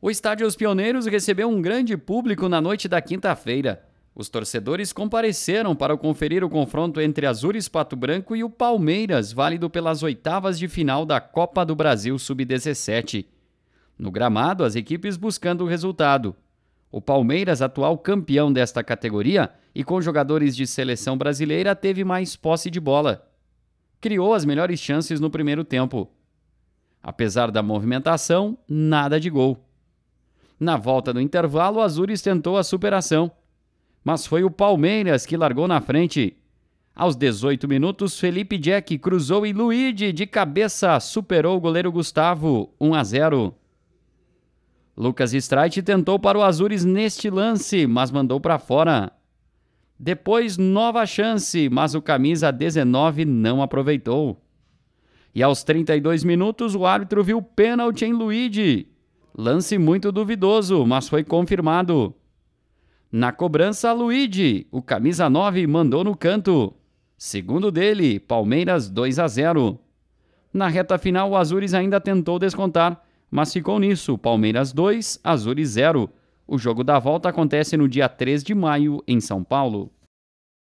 O estádio Os Pioneiros recebeu um grande público na noite da quinta-feira. Os torcedores compareceram para conferir o confronto entre Azures Pato Branco e o Palmeiras, válido pelas oitavas de final da Copa do Brasil Sub-17. No gramado, as equipes buscando o resultado. O Palmeiras, atual campeão desta categoria e com jogadores de seleção brasileira, teve mais posse de bola. Criou as melhores chances no primeiro tempo. Apesar da movimentação, nada de gol. Na volta do intervalo, o Azures tentou a superação, mas foi o Palmeiras que largou na frente. Aos 18 minutos, Felipe Jack cruzou e Luigi de cabeça superou o goleiro Gustavo, 1 a 0. Lucas Strite tentou para o Azures neste lance, mas mandou para fora. Depois, nova chance, mas o camisa 19 não aproveitou. E aos 32 minutos, o árbitro viu pênalti em Luigi Lance muito duvidoso, mas foi confirmado. Na cobrança, Luigi, o camisa 9, mandou no canto. Segundo dele, Palmeiras 2 a 0. Na reta final, o Azures ainda tentou descontar, mas ficou nisso: Palmeiras 2, Azures 0. O jogo da volta acontece no dia 3 de maio, em São Paulo.